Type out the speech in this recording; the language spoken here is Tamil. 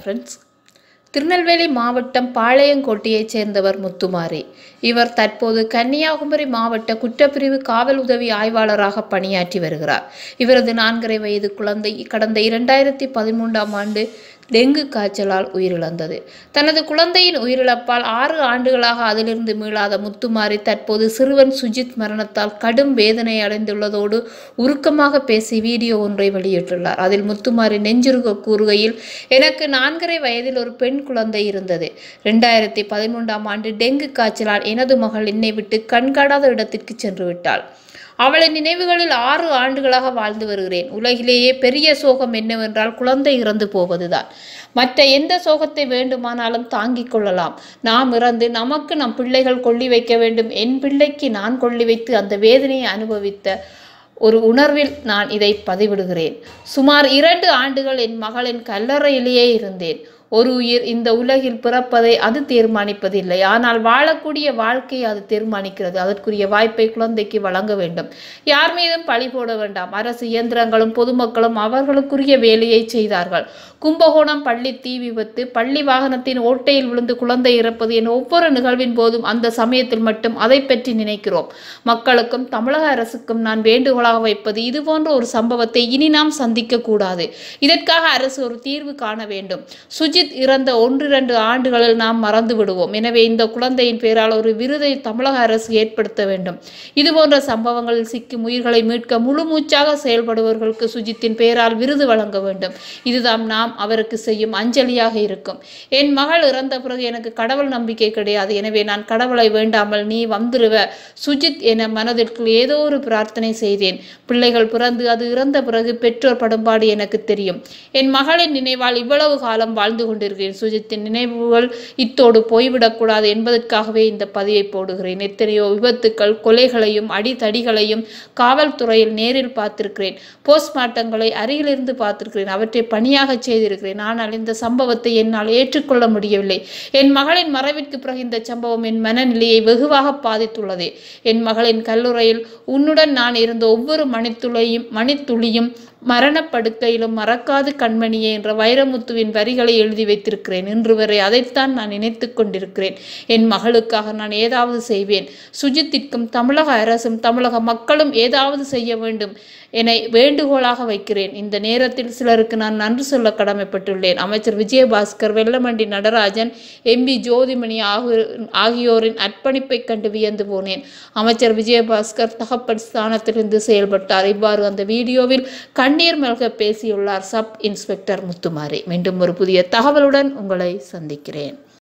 ஃப்ரெண்ட்ஸ் திருநெல்வேலி மாவட்டம் பாளையங்கோட்டையைச் சேர்ந்தவர் முத்துமாரி இவர் தற்போது கன்னியாகுமரி மாவட்ட குற்றப்பிரிவு காவல் உதவி ஆய்வாளராக பணியாற்றி வருகிறார் இவரது நான்கரை வயது குழந்தை கடந்த இரண்டாயிரத்தி பதிமூன்றாம் ஆண்டு டெங்கு காய்ச்சலால் உயிரிழந்தது தனது குழந்தையின் உயிரிழப்பால் ஆறு ஆண்டுகளாக அதிலிருந்து மீளாத முத்துமாரி தற்போது சிறுவன் சுஜித் மரணத்தால் கடும் வேதனை அடைந்துள்ளதோடு உருக்கமாக பேசி வீடியோ ஒன்றை வெளியிட்டுள்ளார் அதில் முத்துமாரி நெஞ்சுருக கூறுகையில் எனக்கு நான்கரை வயதில் ஒரு பெண் குழந்தை இருந்தது ரெண்டாயிரத்தி பதிமூன்றாம் ஆண்டு டெங்கு காய்ச்சலால் எனது மகள் என்னை விட்டு கண்காடாத இடத்திற்கு சென்று விட்டாள் அவளை நினைவுகளில் ஆறு ஆண்டுகளாக வாழ்ந்து வருகிறேன் உலகிலேயே பெரிய சோகம் என்னவென்றால் குழந்தை இறந்து போவதுதான் மற்ற எந்த சோகத்தை வேண்டுமானாலும் தாங்கிக் கொள்ளலாம் நாம் இறந்து நமக்கு நம் பிள்ளைகள் கொள்ளி வைக்க வேண்டும் என் பிள்ளைக்கு நான் கொள்ளி வைத்து அந்த வேதனையை அனுபவித்த ஒரு உணர்வில் நான் இதை பதிவிடுகிறேன் சுமார் இரண்டு ஆண்டுகள் என் மகளின் கல்லறையிலேயே இருந்தேன் ஒரு உயிர் இந்த உலகில் பிறப்பதை அது தீர்மானிப்பதில்லை ஆனால் வாழக்கூடிய வாழ்க்கையை அது தீர்மானிக்கிறது அதற்குரிய வாய்ப்பை குழந்தைக்கு வழங்க வேண்டும் யார் மீதும் பழி போட வேண்டாம் அரசு இயந்திரங்களும் பொதுமக்களும் அவர்களுக்குரிய வேலையை செய்தார்கள் கும்பகோணம் பள்ளி தீ விபத்து பள்ளி வாகனத்தின் ஓட்டையில் விழுந்து குழந்தை இறப்பது என ஒவ்வொரு நிகழ்வின் போதும் அந்த சமயத்தில் மட்டும் அதை பற்றி நினைக்கிறோம் மக்களுக்கும் தமிழக அரசுக்கும் நான் வேண்டுகோளாக வைப்பது இதுபோன்ற ஒரு சம்பவத்தை இனி நாம் சந்திக்க கூடாது இதற்காக அரசு ஒரு தீர்வு காண வேண்டும் சுஜி சுஜித் இறந்த ஒன்றிரண்டு ஆண்டுகளில் நாம் மறந்து விடுவோம் எனவே இந்த குழந்தையின் பெயரால் ஒரு விருதை தமிழக அரசு ஏற்படுத்த வேண்டும் இதுபோன்ற சம்பவங்களில் சிக்கும் உயிர்களை மீட்க முழு மூச்சாக செயல்படுபவர்களுக்கு சுஜித்தின் பெயரால் விருது வழங்க வேண்டும் இதுதான் நாம் அவருக்கு செய்யும் அஞ்சலியாக இருக்கும் என் மகள் இறந்த பிறகு எனக்கு கடவுள் நம்பிக்கை கிடையாது எனவே நான் கடவுளை வேண்டாமல் நீ வந்துருவ சுஜித் என மனதிற்குள் ஏதோ ஒரு பிரார்த்தனை செய்தேன் பிள்ளைகள் பிறந்து அது இறந்த பிறகு பெற்றோர் படும்பாடு எனக்கு தெரியும் என் மகளின் நினைவால் இவ்வளவு காலம் வாழ்ந்து கொண்டிருக்கிறேன் சுஜித்தின் நினைவுகள் இத்தோடு போய்விடக்கூடாது என்பதற்காகவே இந்த பதிவை போடுகிறேன் எத்தனையோ விபத்துக்கள் கொலைகளையும் அடித்தடிகளையும் காவல்துறையில் நேரில் பார்த்திருக்கிறேன் போஸ்ட்மார்ட்டங்களை அருகிலிருந்து பார்த்திருக்கிறேன் அவற்றை பணியாக செய்திருக்கிறேன் ஆனால் இந்த சம்பவத்தை என்னால் ஏற்றுக்கொள்ள முடியவில்லை என் மகளின் மறைவிற்கு பிறகு இந்த சம்பவம் என் மனநிலையை வெகுவாக பாதித்துள்ளது என் மகளின் கல்லூரையில் உன்னுடன் நான் இருந்த ஒவ்வொரு மணித்துளையும் மணித்துளியும் மரணப்படுக்கையிலும் மறக்காது கண்மணியே என்ற வைரமுத்துவின் வரிகளை எழுதி வைத்திருக்கிறேன் இன்று வரை அதைத்தான் நான் நினைத்து கொண்டிருக்கிறேன் என் மகளுக்காக நான் ஏதாவது செய்வேன் சுஜித்திற்கும் தமிழக அரசும் தமிழக மக்களும் ஏதாவது செய்ய வேண்டும் என்னை வேண்டுகோளாக வைக்கிறேன் இந்த நேரத்தில் சிலருக்கு நான் நன்றி சொல்ல கடமைப்பட்டுள்ளேன் அமைச்சர் விஜயபாஸ்கர் வெள்ளமண்டி நடராஜன் எம்பி ஜோதிமணி ஆகியோரின் அர்ப்பணிப்பை கண்டு வியந்து போனேன் அமைச்சர் விஜயபாஸ்கர் தகப்பன் ஸ்தானத்திலிருந்து செயல்பட்டார் இவ்வாறு அந்த வீடியோவில் கண்ணீர் மல்க பேசியுள்ளார் சப் இன்ஸ்பெக்டர் முத்துமாரி மீண்டும் ஒரு புதிய தகவலுடன் உங்களை சந்திக்கிறேன்